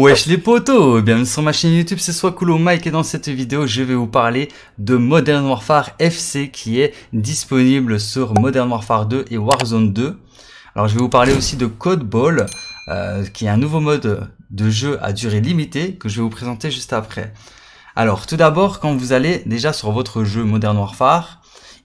Wesh les potos, bienvenue sur ma chaîne YouTube, c'est soit cool Mike et dans cette vidéo je vais vous parler de Modern Warfare FC qui est disponible sur Modern Warfare 2 et Warzone 2. Alors je vais vous parler aussi de Code Ball euh, qui est un nouveau mode de jeu à durée limitée que je vais vous présenter juste après. Alors tout d'abord quand vous allez déjà sur votre jeu Modern Warfare,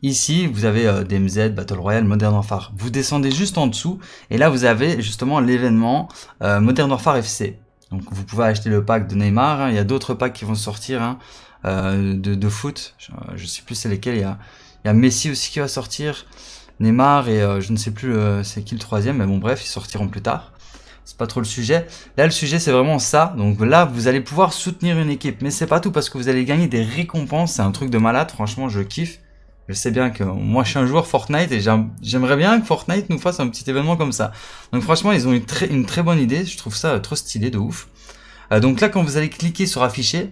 Ici, vous avez euh, DMZ, Battle Royale, Modern Warfare. Vous descendez juste en dessous et là, vous avez justement l'événement euh, Modern Warfare FC. Donc vous pouvez acheter le pack de Neymar. Hein. Il y a d'autres packs qui vont sortir hein, euh, de, foot. Je, ne euh, sais plus c'est lesquels. Il y, a, il y, a, Messi aussi qui va sortir. Neymar et euh, je ne sais plus c'est qui le troisième. Mais bon bref, ils sortiront plus tard. C'est pas trop le sujet. Là, le sujet, c'est vraiment ça. Donc là, vous allez pouvoir soutenir une équipe. Mais c'est pas tout parce que vous allez gagner des récompenses. C'est un truc de malade. Franchement, je kiffe je sais bien que moi je suis un joueur Fortnite et j'aimerais bien que Fortnite nous fasse un petit événement comme ça. Donc franchement ils ont une très, une très bonne idée, je trouve ça trop stylé de ouf. Euh, donc là quand vous allez cliquer sur afficher,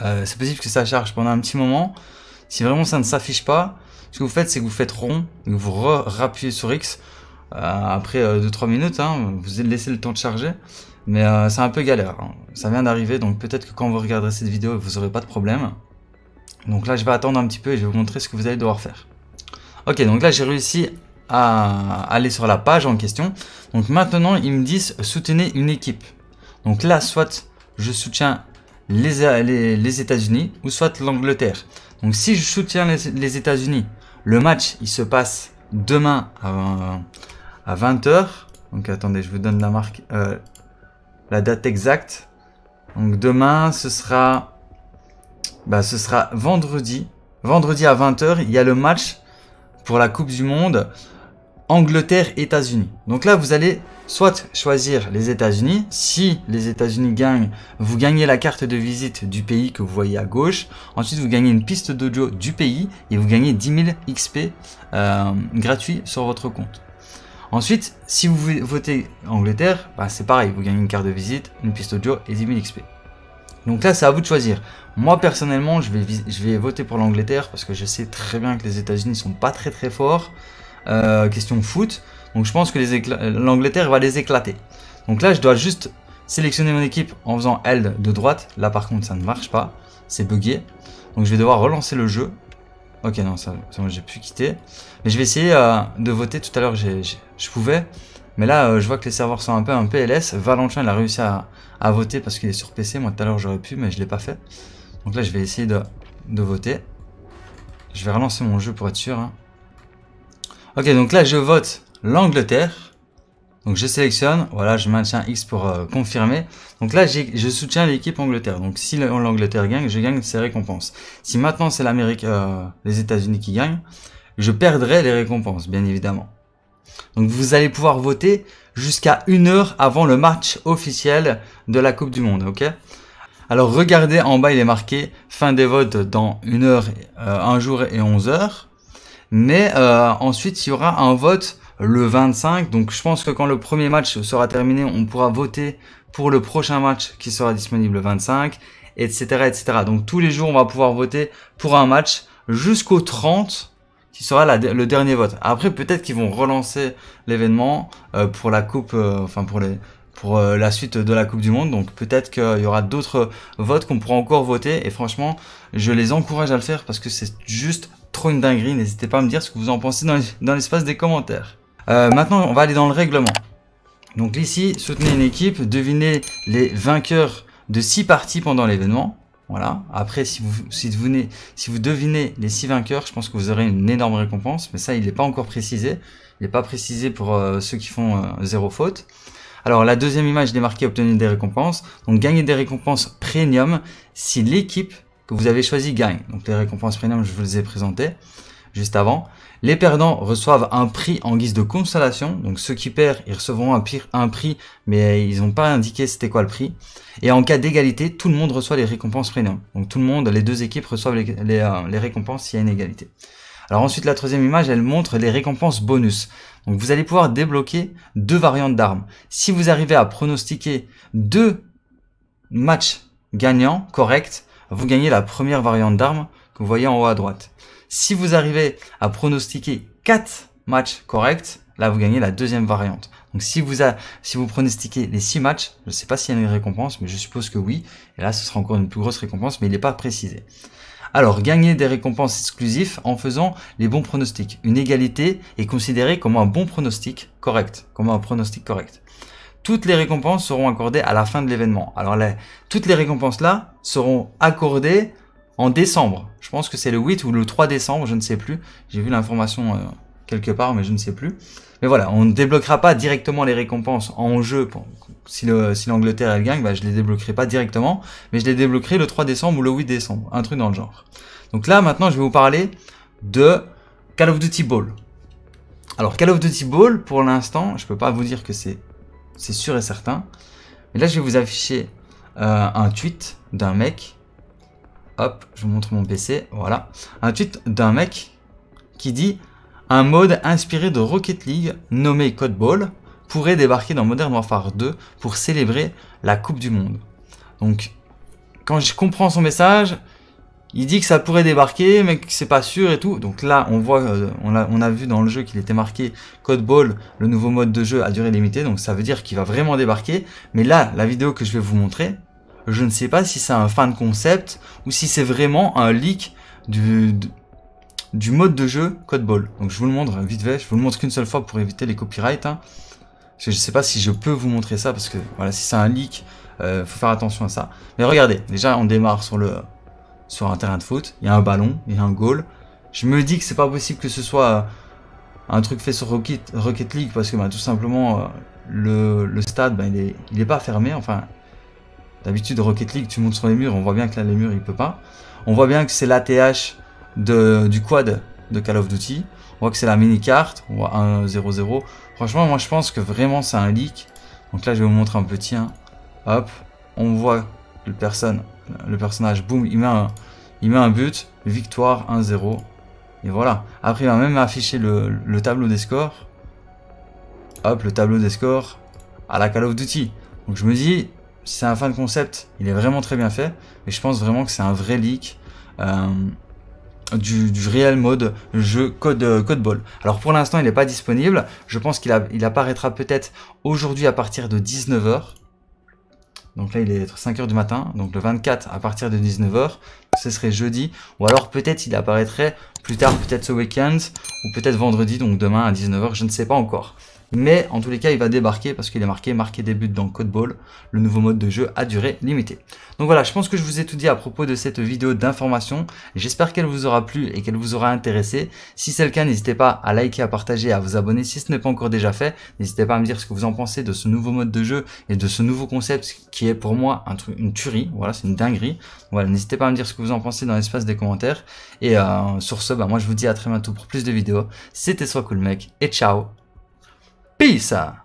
euh, c'est possible que ça charge pendant un petit moment. Si vraiment ça ne s'affiche pas, ce que vous faites c'est que vous faites rond, et vous rappuyez sur X euh, après 2-3 minutes, hein, vous laissez le temps de charger. Mais c'est un peu galère, hein. ça vient d'arriver donc peut-être que quand vous regarderez cette vidéo vous n'aurez pas de problème. Donc là, je vais attendre un petit peu et je vais vous montrer ce que vous allez devoir faire. Ok, donc là, j'ai réussi à aller sur la page en question. Donc maintenant, ils me disent soutenez une équipe. Donc là, soit je soutiens les, les, États-Unis ou soit l'Angleterre. Donc si je soutiens les, États-Unis, le match, il se passe demain à, 20h. Donc attendez, je vous donne la marque, euh, la date exacte. Donc demain, ce sera bah, ce sera vendredi. Vendredi à 20h, il y a le match pour la Coupe du Monde Angleterre-États-Unis. Donc là, vous allez soit choisir les États-Unis. Si les États-Unis gagnent, vous gagnez la carte de visite du pays que vous voyez à gauche. Ensuite, vous gagnez une piste d'audio du pays et vous gagnez 10 000 XP gratuit gratuits sur votre compte. Ensuite, si vous votez Angleterre, bah, c'est pareil, vous gagnez une carte de visite, une piste d'audio et 10 000 XP. Donc là, c'est à vous de choisir. Moi, personnellement, je vais, je vais voter pour l'Angleterre parce que je sais très bien que les États-Unis ne sont pas très très forts. Euh, question foot. Donc je pense que l'Angleterre va les éclater. Donc là, je dois juste sélectionner mon équipe en faisant L de droite. Là, par contre, ça ne marche pas. C'est bugué. Donc je vais devoir relancer le jeu. Ok, non, ça, j'ai pu quitter. Mais je vais essayer euh, de voter. Tout à l'heure, je pouvais. Mais là, euh, je vois que les serveurs sont un peu un PLS. Valentin, il a réussi à, voter parce qu'il est sur PC. Moi, tout à l'heure, j'aurais pu, mais je l'ai pas fait. Donc là, je vais essayer de, de, voter. Je vais relancer mon jeu pour être sûr. Hein. Ok, donc là, je vote l'Angleterre. Donc je sélectionne, voilà, je maintiens X pour euh, confirmer. Donc là, je soutiens l'équipe Angleterre. Donc si l'Angleterre gagne, je gagne ses récompenses. Si maintenant c'est l'Amérique, euh, les États-Unis qui gagnent, je perdrai les récompenses, bien évidemment. Donc vous allez pouvoir voter jusqu'à une heure avant le match officiel de la Coupe du Monde, ok Alors regardez en bas, il est marqué fin des votes dans une heure, euh, un jour et 11 heures. Mais euh, ensuite, il y aura un vote le 25. Donc je pense que quand le premier match sera terminé, on pourra voter pour le prochain match qui sera disponible le 25, etc., etc. Donc tous les jours, on va pouvoir voter pour un match jusqu'au 30 qui sera le dernier vote. Après, peut-être qu'ils vont relancer l'événement euh, pour la coupe, euh, enfin pour pour euh, la suite de la Coupe du Monde. Donc peut-être qu'il y aura d'autres votes qu'on pourra encore voter. Et franchement, je les encourage à le faire parce que c'est juste trop une dinguerie. N'hésitez pas à me dire ce que vous en pensez dans l'espace des commentaires. maintenant, on va aller dans le règlement. Donc ici, soutenez une équipe, devinez les vainqueurs de 6 parties pendant l'événement. Voilà. Après, si vous, si, vous, si vous devinez les 6 vainqueurs, je pense que vous aurez une énorme récompense. Mais ça, il n'est pas encore précisé. Il n'est pas précisé pour euh, ceux qui font euh, zéro faute. Alors, la deuxième image démarquée, obtenir des récompenses. Donc, gagner des récompenses premium si l'équipe que vous avez choisie gagne. Donc, les récompenses premium, je vous les ai présentées juste avant. Les perdants reçoivent un prix en guise de consolation. Donc ceux qui perdent, ils recevront un, un prix, mais euh, ils n'ont pas indiqué c'était quoi le prix. Et en cas d'égalité, tout le monde reçoit les récompenses premium. Donc tout le monde, les deux équipes reçoivent euh, les, récompenses s'il y a une égalité. Alors ensuite, la troisième image, elle montre les récompenses bonus. Donc vous allez pouvoir débloquer deux variantes d'armes. Si vous arrivez à pronostiquer deux matchs gagnants corrects, vous gagnez la première variante d'armes que vous voyez en haut à droite. Si vous arrivez à pronostiquer 4 matchs corrects, là vous gagnez la deuxième variante. Donc si vous, si vous pronostiquez les 6 matchs, je ne sais pas s'il y a une récompense, mais je suppose que oui. Et là ce sera encore une plus grosse récompense, mais il n'est pas précisé. Alors, gagner des récompenses exclusives en faisant les bons pronostics. Une égalité est considérée comme un bon pronostic correct, comme un pronostic correct. Toutes les récompenses seront accordées à la fin de l'événement. Alors, toutes les récompenses là seront accordées en décembre. Je pense que c'est le 8 ou le 3 décembre, je ne sais plus. J'ai vu l'information euh, quelque part, mais je ne sais plus. Mais voilà, on ne débloquera pas directement les récompenses en jeu. Pour, si l'Angleterre elle gagne, je bah, je les débloquerai pas directement, mais je les débloquerai le 3 décembre ou le 8 décembre, un truc dans le genre. Donc là, maintenant, je vais vous parler de Call of Duty Ball. Alors, Call of Duty Ball, pour l'instant, je peux pas vous dire que c'est sûr et certain. Mais là, je vais vous afficher euh, un tweet d'un mec Hop, je vous montre mon PC, voilà. Un tweet d'un mec qui dit « Un mode inspiré de Rocket League, nommé Code Ball, pourrait débarquer dans Modern Warfare 2 pour célébrer la Coupe du Monde. » Donc, quand je comprends son message, il dit que ça pourrait débarquer, mais que c'est pas sûr et tout. Donc là, on voit, euh, on, a, a vu dans le jeu qu'il était marqué Code Ball, le nouveau mode de jeu à durée limitée. Donc ça veut dire qu'il va vraiment débarquer. Mais là, la vidéo que je vais vous montrer, je ne sais pas si c'est un fan concept ou si c'est vraiment un leak du, du mode de jeu ball Donc je vous le montre hein, vite fait, je vous le montre qu'une seule fois pour éviter les copyrights. Hein. Je ne sais pas si je peux vous montrer ça parce que voilà, si c'est un leak, il euh, faut faire attention à ça. Mais regardez, déjà on démarre sur le sur un terrain de foot, il y a un ballon, il y a un goal. Je me dis que c'est pas possible que ce soit euh, un truc fait sur Rocket, League parce que bah, tout simplement euh, le, stade bah, il, n'est pas fermé, enfin D'habitude, Rocket League, tu montes sur les murs, on voit bien que là, les murs, il peut pas. On voit bien que c'est l'ATH du quad de Call of Duty. On voit que c'est la mini-carte, on voit 1-0-0. Franchement, moi, je pense que vraiment, c'est un leak. Donc là, je vais vous montrer un petit. Hein. Hop, on voit le, personne, le personnage, boum, il met un, il met un but, victoire 1-0. Et voilà. Après, il va même afficher le, le, tableau des scores. Hop, le tableau des scores à la Call of Duty. Donc je me dis, c'est un fan concept, il est vraiment très bien fait. mais je pense vraiment que c'est un vrai leak. Euh, du, réel mode jeu code, euh, code ball. Alors pour l'instant il n'est pas disponible, je pense qu'il il apparaîtra peut-être aujourd'hui à partir de 19h. Donc là il est 5h du matin, donc le 24 à partir de 19h, ce serait jeudi, ou alors peut-être il apparaîtrait plus tard, peut-être ce week-end, ou peut-être vendredi, donc demain à 19h, je ne sais pas encore mais en tous les cas il va débarquer parce qu'il est marqué marqué des buts dans Code Ball, le nouveau mode de jeu à durée limitée. Donc voilà, je pense que je vous ai tout dit à propos de cette vidéo d'information, j'espère qu'elle vous aura plu et qu'elle vous aura intéressé. Si c'est le cas, n'hésitez pas à liker, à partager, à vous abonner si ce n'est pas encore déjà fait, n'hésitez pas à me dire ce que vous en pensez de ce nouveau mode de jeu et de ce nouveau concept qui est pour moi un truc, une tuerie, voilà, c'est une dinguerie. Voilà, n'hésitez pas à me dire ce que vous en pensez dans l'espace des commentaires. Et euh, sur ce, bah, moi je vous dis à très bientôt pour plus de vidéos. C'était Soit Cool Mec et ciao 闭上。